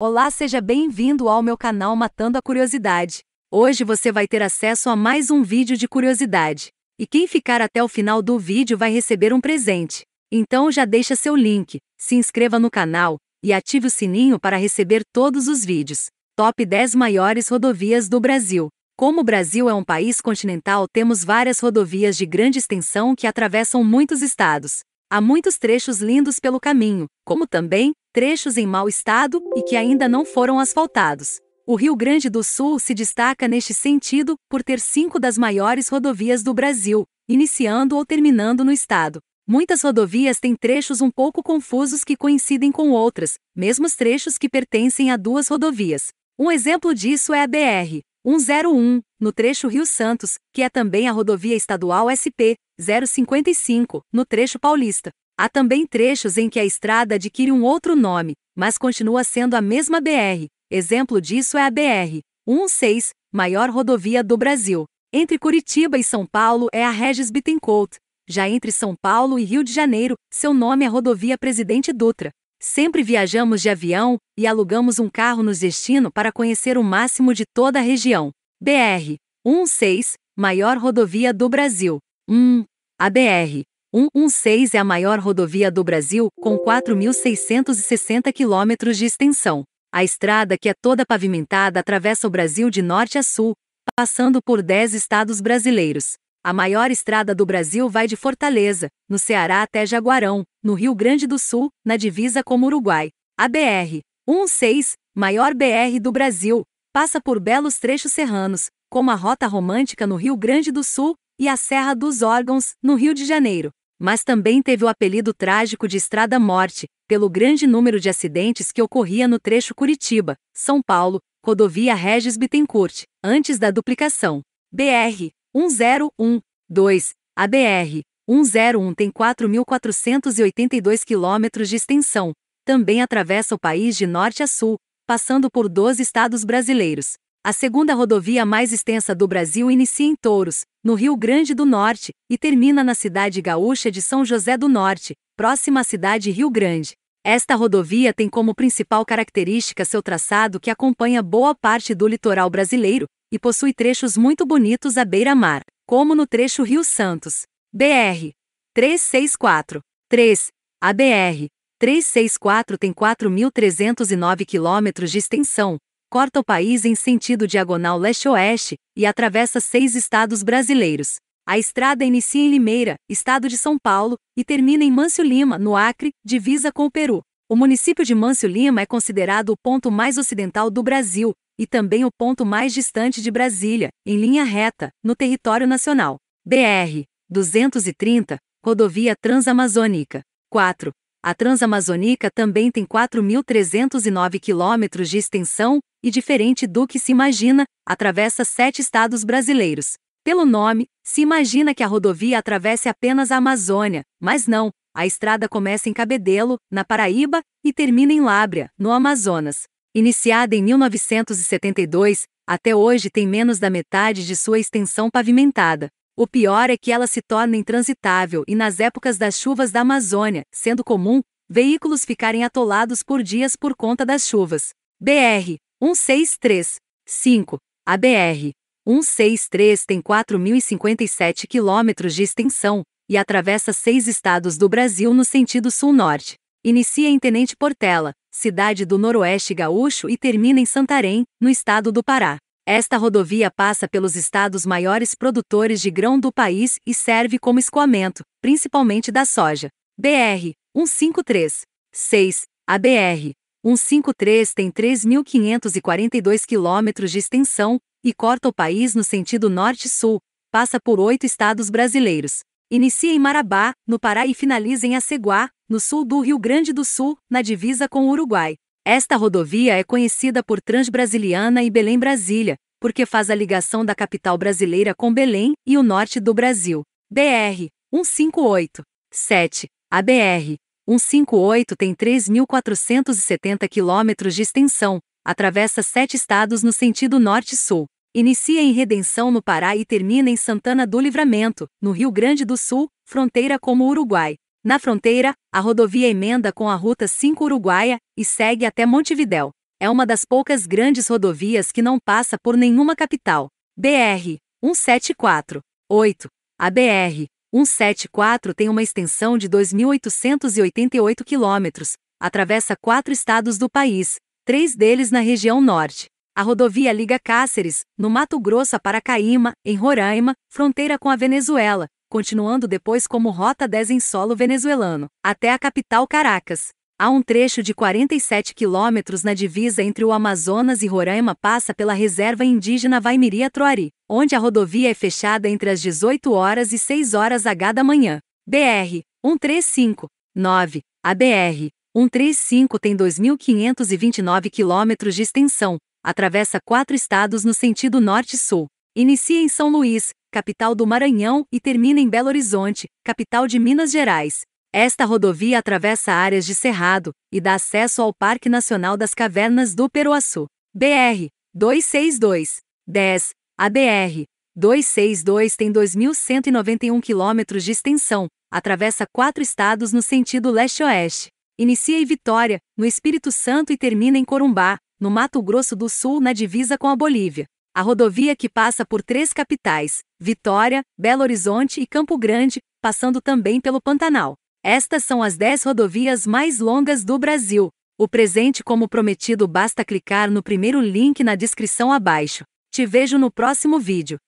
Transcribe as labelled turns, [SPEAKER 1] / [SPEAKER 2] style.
[SPEAKER 1] Olá, seja bem-vindo ao meu canal Matando a Curiosidade. Hoje você vai ter acesso a mais um vídeo de curiosidade. E quem ficar até o final do vídeo vai receber um presente. Então já deixa seu link, se inscreva no canal e ative o sininho para receber todos os vídeos. Top 10 maiores rodovias do Brasil. Como o Brasil é um país continental, temos várias rodovias de grande extensão que atravessam muitos estados. Há muitos trechos lindos pelo caminho, como também trechos em mau estado e que ainda não foram asfaltados. O Rio Grande do Sul se destaca neste sentido por ter cinco das maiores rodovias do Brasil, iniciando ou terminando no estado. Muitas rodovias têm trechos um pouco confusos que coincidem com outras, mesmo trechos que pertencem a duas rodovias. Um exemplo disso é a BR 101, no trecho Rio Santos, que é também a rodovia estadual SP 055, no trecho paulista. Há também trechos em que a estrada adquire um outro nome, mas continua sendo a mesma BR. Exemplo disso é a BR 16, maior rodovia do Brasil. Entre Curitiba e São Paulo é a Regis Bittencourt. Já entre São Paulo e Rio de Janeiro, seu nome é Rodovia Presidente Dutra. Sempre viajamos de avião e alugamos um carro nos destino para conhecer o máximo de toda a região. BR 16, maior rodovia do Brasil. Hum, a BR 116 é a maior rodovia do Brasil, com 4.660 quilômetros de extensão. A estrada, que é toda pavimentada, atravessa o Brasil de norte a sul, passando por 10 estados brasileiros. A maior estrada do Brasil vai de Fortaleza, no Ceará até Jaguarão, no Rio Grande do Sul, na divisa com o Uruguai. A BR 16, maior BR do Brasil, passa por belos trechos serranos, como a Rota Romântica no Rio Grande do Sul, e a Serra dos Órgãos, no Rio de Janeiro, mas também teve o apelido trágico de Estrada Morte, pelo grande número de acidentes que ocorria no trecho Curitiba, São Paulo, rodovia Regis Bittencourt, antes da duplicação. BR 1012, a BR 101 tem 4.482 quilômetros de extensão, também atravessa o país de norte a sul, passando por 12 estados brasileiros. A segunda rodovia mais extensa do Brasil inicia em Touros, no Rio Grande do Norte, e termina na cidade gaúcha de São José do Norte, próxima à cidade Rio Grande. Esta rodovia tem como principal característica seu traçado que acompanha boa parte do litoral brasileiro e possui trechos muito bonitos à beira-mar, como no trecho Rio Santos, BR 364. 3. A BR 364 tem 4.309 quilômetros de extensão, corta o país em sentido diagonal leste-oeste e atravessa seis estados brasileiros. A estrada inicia em Limeira, estado de São Paulo, e termina em Mâncio Lima, no Acre, divisa com o Peru. O município de Mâncio Lima é considerado o ponto mais ocidental do Brasil e também o ponto mais distante de Brasília, em linha reta, no território nacional. BR 230, Rodovia Transamazônica. 4. A Transamazônica também tem 4.309 quilômetros de extensão e, diferente do que se imagina, atravessa sete estados brasileiros. Pelo nome, se imagina que a rodovia atravesse apenas a Amazônia, mas não. A estrada começa em Cabedelo, na Paraíba, e termina em Lábrea, no Amazonas. Iniciada em 1972, até hoje tem menos da metade de sua extensão pavimentada. O pior é que ela se torna intransitável e nas épocas das chuvas da Amazônia, sendo comum, veículos ficarem atolados por dias por conta das chuvas. BR 163 5. A BR 163 tem 4.057 quilômetros de extensão e atravessa seis estados do Brasil no sentido sul-norte. Inicia em Tenente Portela, cidade do Noroeste Gaúcho, e termina em Santarém, no estado do Pará. Esta rodovia passa pelos estados maiores produtores de grão do país e serve como escoamento, principalmente da soja. BR 153 6. A BR 153 tem 3.542 quilômetros de extensão e corta o país no sentido norte-sul, passa por oito estados brasileiros. Inicia em Marabá, no Pará e finaliza em Aceguá, no sul do Rio Grande do Sul, na divisa com o Uruguai. Esta rodovia é conhecida por Transbrasiliana e Belém-Brasília, porque faz a ligação da capital brasileira com Belém e o norte do Brasil. BR 158 7. A BR 158 tem 3.470 quilômetros de extensão, atravessa sete estados no sentido norte-sul. Inicia em Redenção, no Pará, e termina em Santana do Livramento, no Rio Grande do Sul, fronteira com o Uruguai. Na fronteira, a rodovia emenda com a Ruta 5 Uruguaia e segue até Montevidéu. É uma das poucas grandes rodovias que não passa por nenhuma capital. BR 174. 8. A BR 174 tem uma extensão de 2.888 quilômetros, atravessa quatro estados do país, três deles na região norte. A rodovia liga Cáceres, no Mato Grosso a Paracaíma, em Roraima, fronteira com a Venezuela, continuando depois como Rota 10 em solo venezuelano, até a capital Caracas. Há um trecho de 47 quilômetros na divisa entre o Amazonas e Roraima passa pela reserva indígena Vaimiria-Troari, onde a rodovia é fechada entre as 18 horas e 6 horas H da manhã. BR 135 9, a BR 135 tem 2.529 quilômetros de extensão, atravessa quatro estados no sentido norte-sul. Inicia em São Luís, capital do Maranhão, e termina em Belo Horizonte, capital de Minas Gerais. Esta rodovia atravessa áreas de cerrado e dá acesso ao Parque Nacional das Cavernas do Peruaçu. BR 262 10 A BR 262 tem 2191 quilômetros de extensão, atravessa quatro estados no sentido leste-oeste. Inicia em Vitória, no Espírito Santo e termina em Corumbá, no Mato Grosso do Sul, na divisa com a Bolívia. A rodovia que passa por três capitais, Vitória, Belo Horizonte e Campo Grande, passando também pelo Pantanal. Estas são as dez rodovias mais longas do Brasil. O presente como prometido basta clicar no primeiro link na descrição abaixo. Te vejo no próximo vídeo.